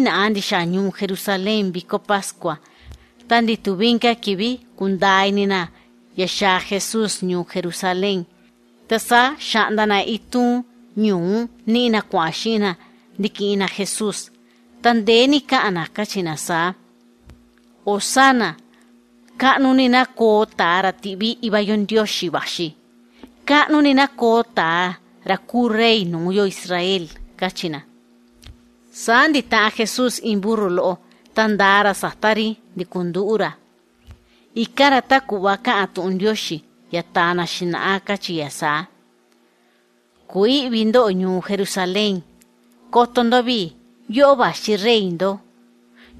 na andi Nung Jerusalén biko Pascua, tandi tubinka kibi kundainina yasha Jesús ñu Jerusalén. Tasa shandana itun na nina ni dikina Jesús, tandeni kaana kachina sa. Osana, kanunina Kota ratibi tibi ibayon Dios shibashi. Kanunina ko rakurei Israel kachina. Sandi ta Jesús imburu lo tandara sahtari di kundura. Ikara ta kuwaka atu undioshi ya tana shinaaka chiyasa. Kui bindo nyu Jerusalén. Kotondo bi yo bashi reindo.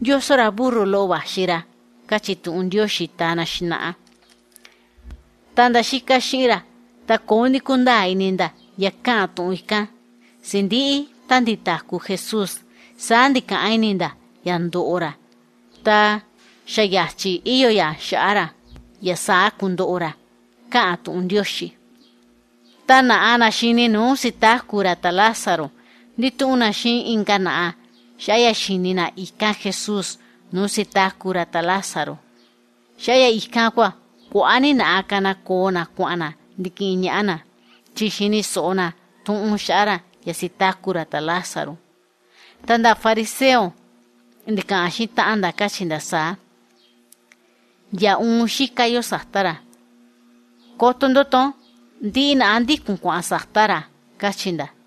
Yo sora burro lo bashira. Kachitu undioshi tana shinaa. Tanda shika shira. Ta kundi kunda ininda ya kantu ika. Sindi tandita ku Jesús sandi yang doora, ta shayachi iyo ya shara ya sa kundora ka tundioshi tana ana shini nu sita kura nitu dituna shin inkana shaya shinina ika Jesús nu sita kura talazaro shaya ika kwa kuani na akana kona kuana dikinya ana chishini sona tuun shara y así curata Lázaro. Tanda fariseo, de anda kachinda sa, ya un shika yo Kotondoton, din andi kun kwa kachinda.